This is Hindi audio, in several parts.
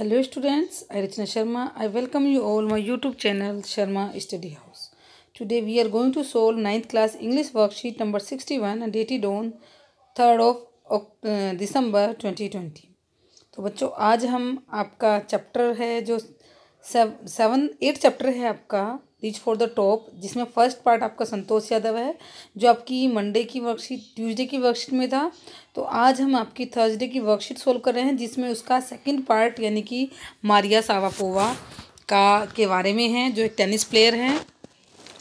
hello students I Rachna Sharma I welcome you all my YouTube channel Sharma study house today we are going to solve ninth class English worksheet number sixty one dated on third of December twenty twenty तो बच्चों आज हम आपका चैप्टर है जो सेवन एट चैप्टर है आपका रीच फॉर द टॉप जिसमें फर्स्ट पार्ट आपका संतोष यादव है जो आपकी मंडे की वर्कशीट ट्यूसडे की वर्कशीट में था तो आज हम आपकी थर्सडे की वर्कशीट सोल्व कर रहे हैं जिसमें उसका सेकंड पार्ट यानी कि मारिया सावापोवा का के बारे में है जो एक टेनिस प्लेयर हैं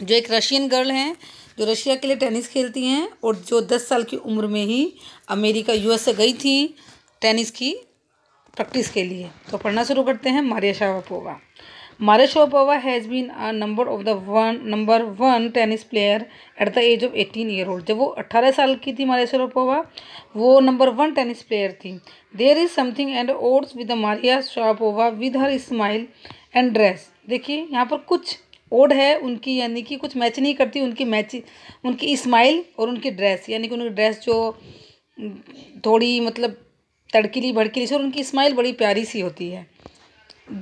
जो एक रशियन गर्ल हैं जो रशिया के लिए टेनिस खेलती हैं और जो दस साल की उम्र में ही अमेरिका यूएस गई थी टेनिस की प्रैक्टिस के लिए तो पढ़ना शुरू करते हैं Maria Sharapova Marashopova has been a number of the one number one tennis player at the age of eighteen year old जब वो अट्ठारह साल की थी मारेशोपोवा वो नंबर वन टेनिस प्लेयर थी there is something and what's with Maria Sharapova with her smile and dress देखिए यहाँ पर कुछ ओड है उनकी यानी कि कुछ मैच नहीं करती उनकी मैच उनकी स्माइल और उनकी ड्रेस यानी कि उनकी ड्रेस जो थोड़ी मतलब तड़कीली भड़कीली और उनकी स्माइल बड़ी प्यारी सी होती है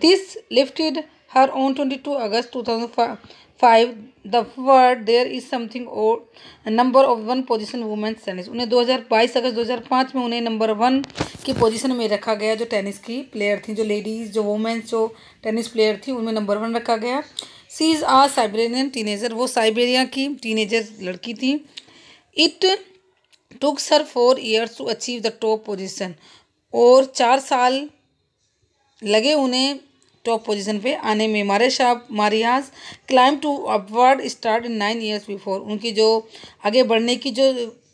this lifted her twenty two August two thousand five the world there is something old number of one position women tennis उन्हें दो हज़ार बाईस अगस्त दो हज़ार पाँच में उन्हें नंबर वन की पोजिशन में रखा गया जो टेनिस की प्लेयर थी जो लेडीज़ जो वुमेन्स जो टेनिस प्लेयर थी उनमें नंबर वन रखा गया she is a Siberian teenager वो साइबेरिया की टीनेजर लड़की थी it took her four years to achieve the top position और चार साल लगे उन्हें टॉप पोजीशन पे आने में मारे शाह Maria's climb to upward start in nine years before उनकी जो आगे बढ़ने की जो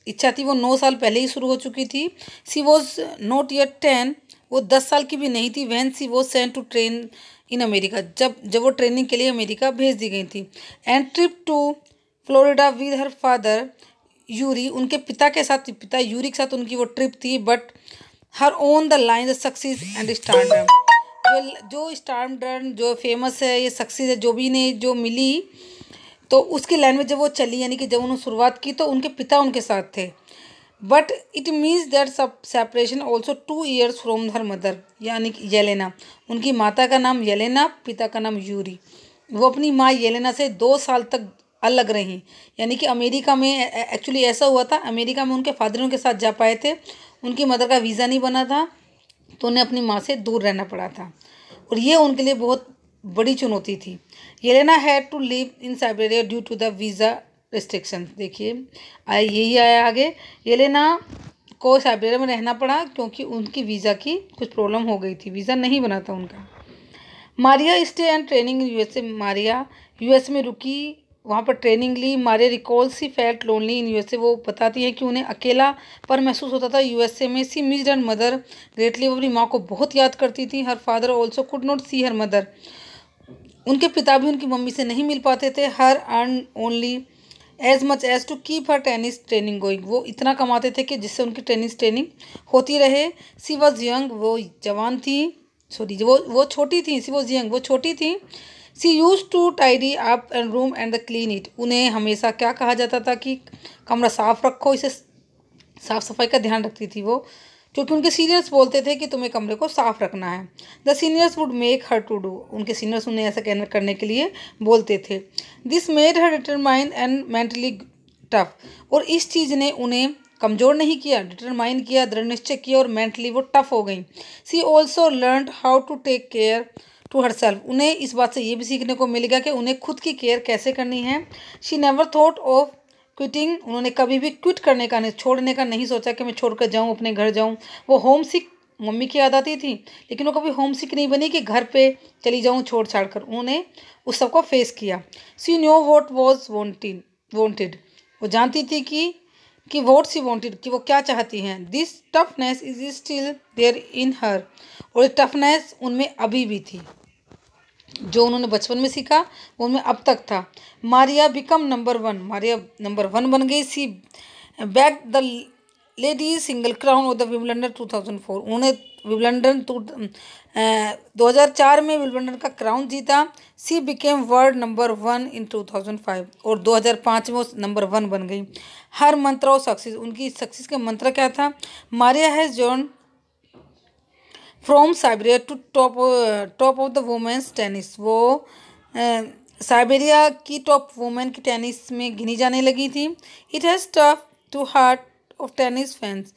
इच्छा थी वो नौ साल पहले ही शुरू हो चुकी थी she was not year ten वो दस साल की भी नहीं थी वैन सी वो sent to train in America जब जब वो ट्रेनिंग के लिए अमेरिका भेज दी गई थी and trip to Florida with her father Yuri उनके पिता के साथ पिता यूरी के साथ उनकी वो ट्रिप थी but her own the line the success and start जो जो स्टार ड्रन जो फेमस है ये सक्सेस है जो भी ने जो मिली तो उसकी लाइन में जब वो चली यानी कि जब उन्होंने शुरुआत की तो उनके पिता उनके साथ थे बट इट मीन्स दैट सब separation also two years from her mother यानी कि येलेना उनकी माता का नाम येलेना पिता का नाम यूरी वो अपनी माँ येलेना से दो साल तक अलग रहीं यानी कि अमेरिका में एक्चुअली ऐसा हुआ था अमेरिका में उनके फादर उनके साथ जा पाए थे उनकी मदर का वीज़ा नहीं बना था तो उन्हें अपनी माँ से दूर रहना पड़ा था और ये उनके लिए बहुत बड़ी चुनौती थी Yelena had to live in Siberia due to the visa restriction देखिए आया यही आया आगे येलेना को साइबेरिया में रहना पड़ा क्योंकि उनकी वीज़ा की कुछ प्रॉब्लम हो गई थी वीज़ा नहीं बना था उनका Maria stay and training USA Maria US में रुकी वहाँ पर ट्रेनिंग ली Maria recall she felt lonely in USA वो बताती है कि उन्हें अकेला पर महसूस होता था यूएसए में she missed and mother greatly वो अपनी माँ को बहुत याद करती थी her father also could not see her mother उनके पिता भी उनकी मम्मी से नहीं मिल पाते थे her earn only as much as to keep her tennis training going वो इतना कमाते थे कि जिससे उनकी टेनिस ट्रेनिंग होती रहे सी वॉज यंग वो जवान थी सॉरी वो वो छोटी थी सी वॉज यंग वो छोटी थी she used to tidy up and room and the clean it उन्हें हमेशा क्या कहा जाता था कि कमरा साफ़ रखो इसे साफ़ सफाई का ध्यान रखती थी वो क्योंकि उनके सीनियर्स बोलते थे कि तुम्हें कमरे को साफ़ रखना है the seniors would make her to do उनके सीनियर्स उन्हें ऐसा कहना करने के लिए बोलते थे this made her determine and mentally tough और इस चीज़ ने उन्हें कमज़ोर नहीं किया डिटरमाइन किया दृढ़ निश्चय किया और मेंटली वो टफ हो गई she also learn how to take care to her self उन्हें इस बात से ये भी सीखने को मिल गया कि उन्हें खुद की केयर कैसे करनी है she never thought of quitting उन्होंने कभी भी क्विट करने का नहीं छोड़ने का नहीं सोचा कि मैं छोड़ कर जाऊँ अपने घर जाऊँ वो होम सिक मम्मी की याद आती थी लेकिन वो कभी होम सिक नहीं बनी कि घर पे चली जाऊँ छोड़ छाड़ कर उन्होंने उस सबको फेस किया she know what was wanted wanted वो जानती थी कि कि वॉट सी वॉन्टिड कि वो क्या चाहती हैं this toughness is still there in her और टफनेस उनमें अभी भी थी जो उन्होंने बचपन में सीखा वो उनमें अब तक था Maria become number one Maria number one बन गई she back the lady single crown of the four उन्हें उन्होंने टू दो हज़ार चार में विमलंडन का क्राउन जीता she became world number one in two thousand five और दो हज़ार पाँच में वो नंबर वन बन गई हर मंत्र और सक्सेस उनकी सक्सेस का मंत्र क्या था Maria has gone from Siberia to top top of the women's tennis वो साइबेरिया uh, की टॉप वुमेन की टेनिस में गिनी जाने लगी थी इट हैज़ टफ to heart of tennis fans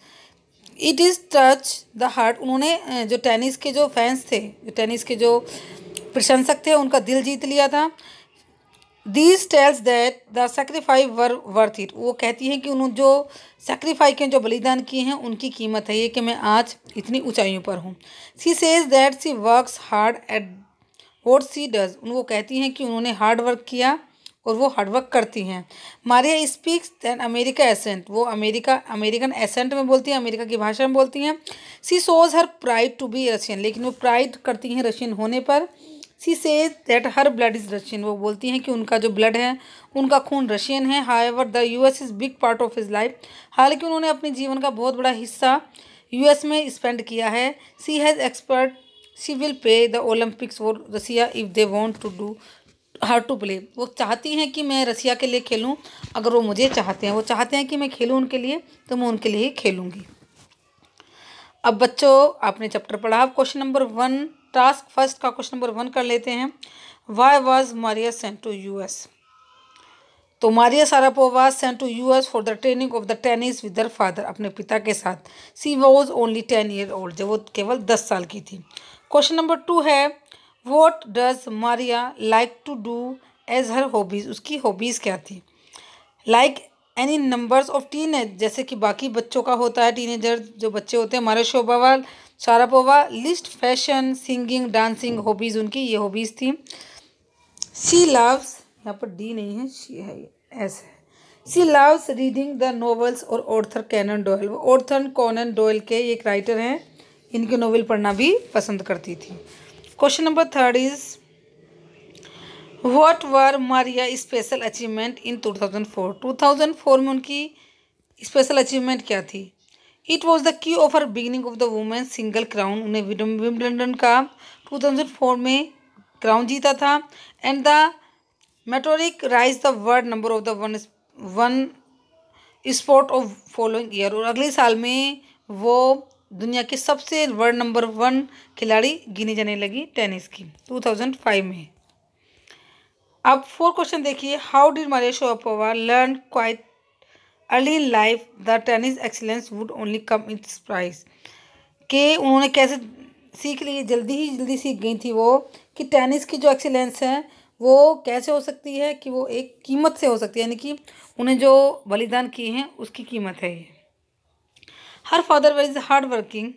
it is touch the heart उन्होंने uh, जो टेनिस के जो फैंस थे जो टेनिस के जो प्रशंसक थे उनका दिल जीत लिया था these tells that the sacrifice were worth it वो कहती हैं कि उन्होंने जो सेक्रीफाई के जो बलिदान किए हैं उनकी कीमत है ये कि मैं आज इतनी ऊंचाइयों पर हूँ she says that she works hard at what she does उनको कहती हैं कि उन्होंने हार्ड वर्क किया और वो हार्ड वर्क करती हैं Maria speaks than America accent वो अमेरिका अमेरिकन एसेंट में बोलती हैं अमेरिका की भाषा में बोलती हैं she shows her pride to be Russian लेकिन वो प्राइड करती हैं रशियन होने पर she says that her blood is Russian वो बोलती हैं कि उनका जो ब्लड है उनका खून रशियन है however the U S is big part of his life हालांकि उन्होंने अपने जीवन का बहुत बड़ा हिस्सा यू एस में स्पेंड किया है she has expert she will play the Olympics और Russia if they want to do her to play वो चाहती हैं कि मैं रसिया के लिए खेलूँ अगर वो मुझे चाहते हैं वो चाहते हैं कि मैं खेलूँ उनके लिए तो मैं उनके लिए ही खेलूँगी अब बच्चों आपने चैप्टर पढ़ा question number one task first का क्वेश्चन नंबर वन कर लेते हैं why was Maria sent to U S तो Maria Sharapova sent to U S for the training of the tennis with their father अपने पिता के साथ she was only ten year old जब वो केवल दस साल की थी क्वेश्चन नंबर टू है what does Maria like to do as her hobbies उसकी हॉबीज़ क्या थी like any numbers of teen जैसे कि बाकी बच्चों का होता है टीनेजर जो बच्चे होते हैं मारे शोभावाल Sharapova list fashion singing dancing hobbies उनकी ये हॉबीज़ थी सी लव्स यहाँ पर डी नहीं है शी है एस है she loves reading the novels और ऑर्थर कैनन डोयल वो ऑर्थर कॉनन डोयल के एक राइटर हैं इनके नॉवल पढ़ना भी पसंद करती थी question number third is what were Maria special achievement in 2004 2004 में उनकी स्पेशल अचीवमेंट क्या थी it was the key of her beginning of the women single crown उन्हें विम्बलडन का टू थाउजेंड फोर में क्राउन जीता था and the meteoric rise the world number of the one one spot of following year और अगले साल में वो दुनिया के सबसे वर्ल्ड नंबर वन खिलाड़ी गिनी जाने लगी टेनिस की टू थाउजेंड फाइव में अब फोर क्वेश्चन देखिए हाउ डिड मलेशिया ओपोवा learn quite early life the tennis excellence would only come its price के उन्होंने कैसे सीख ली जल्दी ही जल्दी सीख गई थी वो कि टेनिस की जो एक्सीलेंस है वो कैसे हो सकती है कि वो एक कीमत से हो सकती है यानी कि उन्हें जो बलिदान किए हैं उसकी कीमत है ये her father were is hard working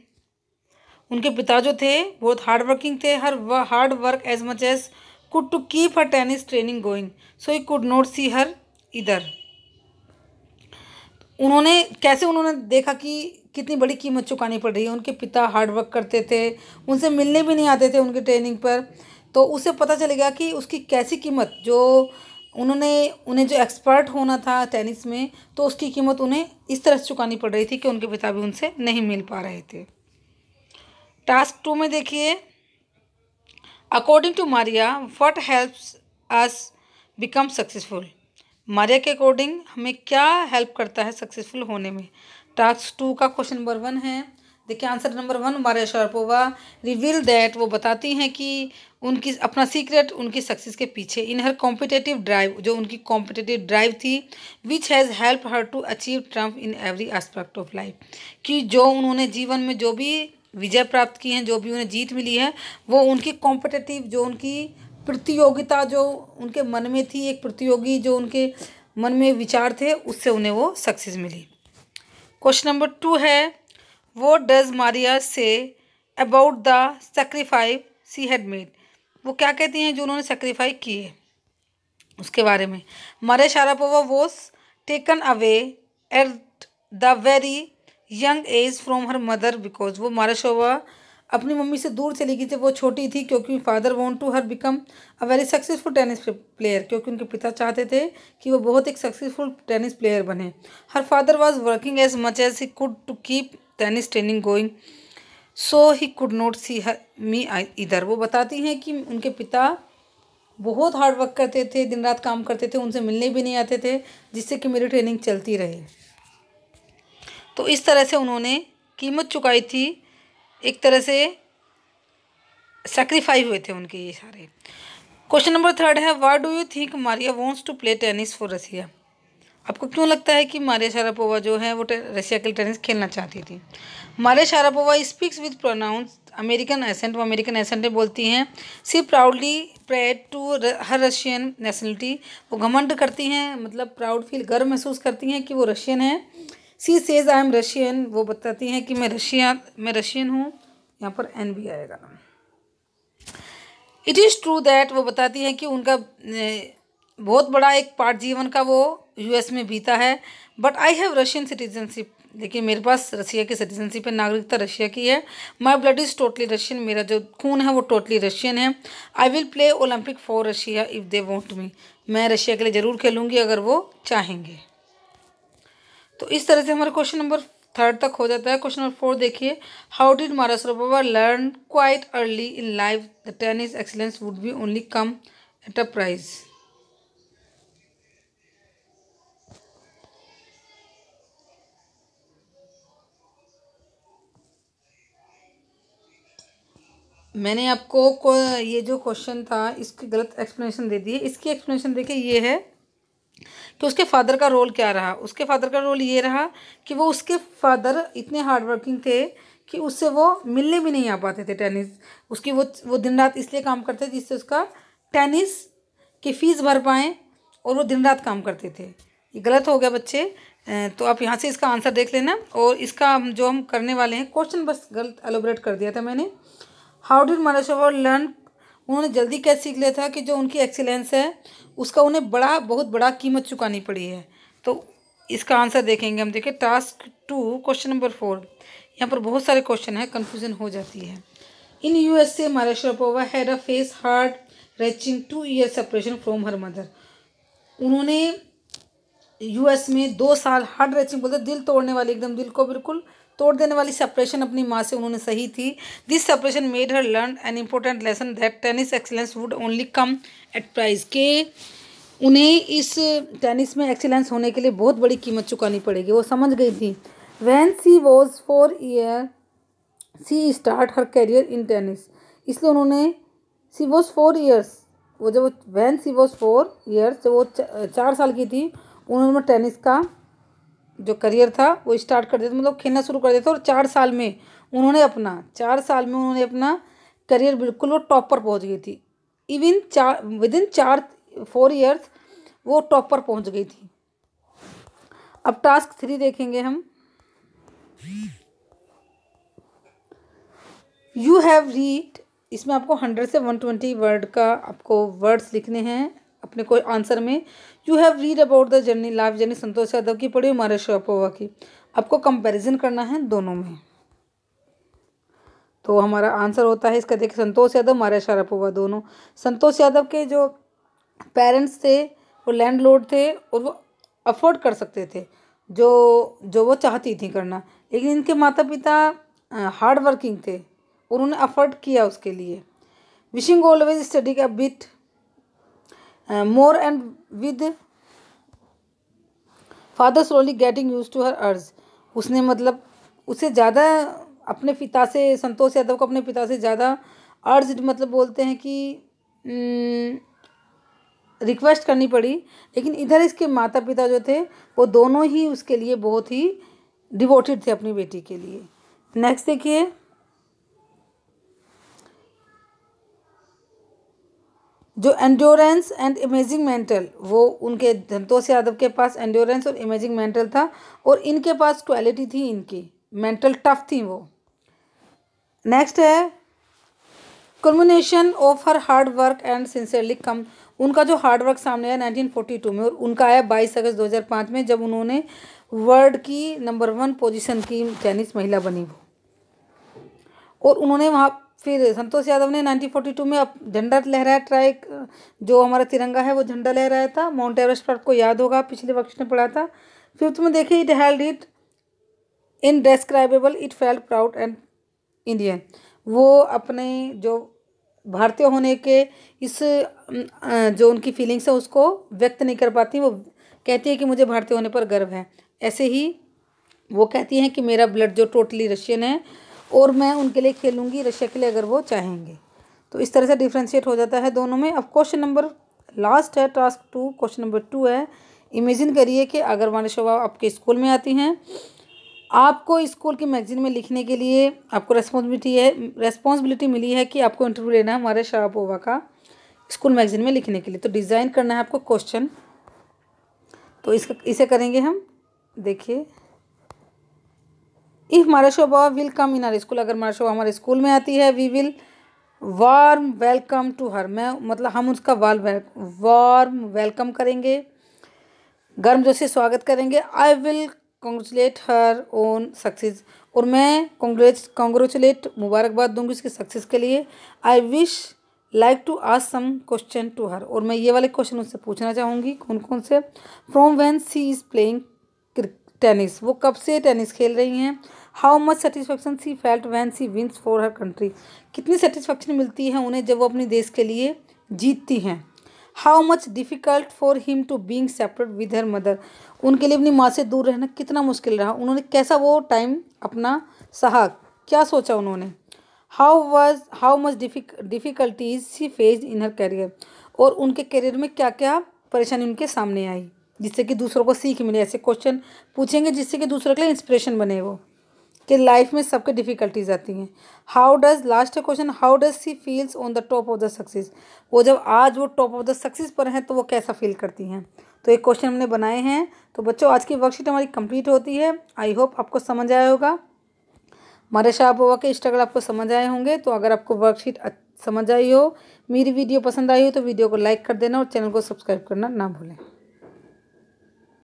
उनके पिता जो थे बहुत हार्ड वर्किंग थे her hard work as much as could to keep her tennis training going so he could not see her इधर उन्होंने कैसे उन्होंने देखा कि कितनी बड़ी कीमत चुकानी पड़ रही है उनके पिता हार्डवर्क करते थे उनसे मिलने भी नहीं आते थे उनके ट्रेनिंग पर तो उसे पता चलेगा कि उसकी कैसी कीमत जो उन्होंने उन्हें जो एक्सपर्ट होना था टेनिस में तो उसकी कीमत उन्हें इस तरह से चुकानी पड़ रही थी कि उनके पिता भी उनसे नहीं मिल पा रहे थे टास्क टू में देखिए according to Maria what helps us become successful Maria के अकॉर्डिंग हमें क्या हेल्प करता है सक्सेसफुल होने में टास्क टू का क्वेश्चन नंबर वन है देखिए answer number one Maria Sharapova reveal that वो बताती हैं कि उनकी अपना सीक्रेट उनकी सक्सेस के पीछे इन हर कॉम्पिटेटिव ड्राइव जो उनकी कॉम्पिटेटिव ड्राइव थी which has help her to achieve triumph in every aspect of life कि जो उन्होंने जीवन में जो भी विजय प्राप्त की हैं जो भी उन्हें जीत मिली है वो उनकी कॉम्पिटेटिव जो उनकी प्रतियोगिता जो उनके मन में थी एक प्रतियोगी जो उनके मन में विचार थे उससे उन्हें वो सक्सेस मिली क्वेश्चन नंबर टू है वो does Maria say about the sacrifice she had made वो क्या कहती हैं जो उन्होंने सेक्रीफाई किए उसके बारे में Maria Sharapova was taken away at the very young age from her mother because वो मारा शोवा अपनी मम्मी से दूर चली गई थी वो छोटी थी क्योंकि father want to her become a very successful tennis player क्योंकि उनके पिता चाहते थे कि वो बहुत एक सक्सेसफुल टेनिस प्लेयर बने her father was working as much as he could to keep tennis training going so he could not see her मी आई इधर वो बताती हैं कि उनके पिता बहुत हार्ड वर्क करते थे दिन रात काम करते थे उनसे मिलने भी नहीं आते थे जिससे कि मेरी ट्रेनिंग चलती रहे तो इस तरह से उन्होंने कीमत चुकाई थी एक तरह से सेक्रीफाई हुए थे उनके ये सारे क्वेश्चन नंबर थर्ड है what do you think Maria wants to play tennis for Russia आपको क्यों लगता है कि मारिया शारापोवा जो है वो रसिया के लिए टेनिस खेलना चाहती थी Maria Sharapova speaks with pronounce American accent वो अमेरिकन एसेंट में बोलती हैं she proudly pride to her Russian nationality वो घमंड करती हैं मतलब प्राउड फील गर्व महसूस करती हैं कि वो रशियन हैं she says I am Russian वो बताती हैं कि मैं रशिया मैं रशियन हूँ यहाँ पर एन भी आएगा इट इज़ ट्रू दैट वो बताती हैं कि उनका बहुत बड़ा एक पार्ट जीवन का वो यूएस में बीता है but I have Russian citizenship लेकिन मेरे पास रशिया की सिटीजनशिप है नागरिकता रशिया की है my blood is totally Russian मेरा जो खून है वो टोटली रशियन है I will play Olympic for Russia if they want me मैं रशिया के लिए ज़रूर खेलूँगी अगर वो चाहेंगे तो इस तरह से हमारा क्वेश्चन नंबर थर्ड तक हो जाता है क्वेश्चन नंबर फोर देखिए हाउ डिड महाराज सरोवर learn quite early in life the tennis excellence would be only come at a price मैंने आपको ये जो क्वेश्चन था इसकी गलत एक्सप्लेनेशन दे दी है इसकी एक्सप्लेनेशन देखिए ये है कि तो उसके फादर का रोल क्या रहा उसके फादर का रोल ये रहा कि वो उसके फादर इतने हार्डवर्किंग थे कि उससे वो मिलने भी नहीं आ पाते थे टेनिस उसकी वो वो दिन रात इसलिए काम करते थे जिससे उसका टेनिस की फ़ीस भर पाएँ और वो दिन रात काम करते थे ये गलत हो गया बच्चे तो आप यहाँ से इसका आंसर देख लेना और इसका जो हम करने वाले हैं क्वेश्चन बस गलत एलोबरेट कर दिया था मैंने हाउ डिड मानस लर्न उन्होंने जल्दी कैसे सीख लिया था कि जो उनकी एक्सीलेंस है उसका उन्हें बड़ा बहुत बड़ा कीमत चुकानी पड़ी है तो इसका आंसर देखेंगे हम देखें task two question number four यहाँ पर बहुत सारे क्वेश्चन हैं कन्फ्यूज़न हो जाती है इन यू एस ए महाराष्ट्रपोवा had a face hard wrenching two year separation from her mother उन्होंने यूएस में दो साल हार्ड रेचिंग बोलते दिल तोड़ने वाली एकदम दिल को बिल्कुल तोड़ देने वाली सेपरेशन अपनी माँ से उन्होंने सही थी this separation made her learn an important lesson that tennis excellence would only come at price के उन्हें इस टेनिस में एक्सीलेंस होने के लिए बहुत बड़ी कीमत चुकानी पड़ेगी वो समझ गई थी when she was four year she start her career in tennis इसलिए उन्होंने सी वॉज फोर ईयर्स वो जब when she was four years जब वो चार साल की थी उन्होंने टेनिस का जो करियर था वो स्टार्ट कर देते मतलब खेलना शुरू कर देते और चार साल में उन्होंने अपना चार साल में उन्होंने अपना करियर बिल्कुल वो टॉप पर पहुँच गई थी इवन चार विद इन चार फोर ईयर्स वो टॉप पर पहुँच गई थी अब टास्क थ्री देखेंगे हम यू हैव रीड इसमें आपको हंड्रेड से वन ट्वेंटी वर्ड का आपको वर्ड्स लिखने हैं अपने कोई आंसर में you have read about the journey life journey Santosh Yadav की पढ़ी हमारे शोपोवा की आपको कंपैरिजन करना है दोनों में तो हमारा आंसर होता है इसका देखिए संतोष यादव शराप शारापोवा दोनों संतोष यादव के जो पेरेंट्स थे वो लोड थे और वो अफोर्ड कर सकते थे जो जो वो चाहती थी करना लेकिन इनके माता पिता हार्ड वर्किंग थे और उन्होंने अफोर्ड किया उसके लिए विशिंग ऑलवेज स्टडी का bit more and with father slowly getting use to her urge उसने मतलब उसे ज़्यादा अपने पिता से संतोष यादव को अपने पिता से ज़्यादा अर्ज मतलब बोलते हैं कि रिक्वेस्ट mm, करनी पड़ी लेकिन इधर इसके माता पिता जो थे वो दोनों ही उसके लिए बहुत ही डिवोटेड थे अपनी बेटी के लिए नेक्स्ट देखिए जो एंड्योरेंस एंड इमेजिंग मेंटल वो उनके धनतोष यादव के पास एंड्योरेंस और इमेजिंग मेंटल था और इनके पास क्वालिटी थी इनकी मेंटल टफ थी वो नेक्स्ट है combination of her hard work and sincerely come उनका जो हार्ड वर्क सामने आया 1942 में और उनका आया 22 अगस्त 2005 में जब उन्होंने वर्ल्ड की नंबर वन पोजिशन की टेनिस महिला बनी वो और उन्होंने वहाँ फिर संतोष यादव ने 1942 में अब झंडा लहराया ट्राई जो हमारा तिरंगा है वो झंडा लहराया था माउंट एवरेस्ट पर आपको याद होगा पिछले वक्त ने पढ़ा था फिफ्थ में देखिए it held it indescribable it fell proud and Indian वो अपने जो भारतीय होने के इस अं, जो उनकी फीलिंग्स है उसको व्यक्त नहीं कर पाती वो कहती है कि मुझे भारतीय होने पर गर्व है ऐसे ही वो कहती हैं कि मेरा ब्लड जो टोटली रशियन है और मैं उनके लिए खेलूँगी रशिया के लिए अगर वो चाहेंगे तो इस तरह से डिफ्रेंशिएट हो जाता है दोनों में अब क्वेश्चन नंबर लास्ट है task two question number two है इमेजिन करिए कि अगर शोभा आपके स्कूल में आती हैं आपको स्कूल की मैगजीन में लिखने के लिए आपको रेस्पॉन्सिबिलिटी है रेस्पॉन्सिबिलिटी मिली है कि आपको इंटरव्यू लेना है हमारे शराबोवा का स्कूल मैगजीन में लिखने के लिए तो डिज़ाइन करना है आपको क्वेश्चन तो इसका इसे करेंगे हम देखिए इफ़ माराशोबा will come in our school अगर माराशोबा हमारे स्कूल में आती है we will warm welcome to her मैं मतलब हम उसका वाल वार्म वेलकम करेंगे गर्म जोशी स्वागत करेंगे I will congratulate her on success और मैं कॉन्ग्रेच कॉन्ग्रेचुलेट मुबारकबाद दूंगी उसकी सक्सेस के लिए I wish like to ask some question to her और मैं ये वाले क्वेश्चन उससे पूछना चाहूँगी कौन कौन से from when she is playing tennis वो कब से टेनिस खेल रही हैं how much satisfaction she felt when she wins for her country कितनी सेटिस्फेक्शन मिलती है उन्हें जब वो अपने देश के लिए जीतती हैं how much difficult for him to being separate with her mother उनके लिए अपनी माँ से दूर रहना कितना मुश्किल रहा उन्होंने कैसा वो टाइम अपना सहा क्या सोचा उन्होंने how was how much difficulties she faced in her career और उनके करियर में क्या क्या परेशानी उनके सामने आई जिससे कि दूसरों को सीख मिले ऐसे क्वेश्चन पूछेंगे जिससे कि दूसरों के लिए इंस्पिरेशन बने वो कि लाइफ में सबके डिफ़िकल्टीज आती हैं how does last question how does she feels on the top of the success वो जब आज वो टॉप ऑफ द सक्सेस पर हैं तो वो कैसा फील करती हैं तो एक क्वेश्चन हमने बनाए हैं तो बच्चों आज की वर्कशीट हमारी कंप्लीट होती है आई होप आपको समझ आया होगा हमारे शाहबोवा के स्ट्रगल आपको समझ आए होंगे तो अगर आपको वर्कशीट समझ आई हो मेरी वीडियो पसंद आई हो तो वीडियो को लाइक कर देना और चैनल को सब्सक्राइब करना ना भूलें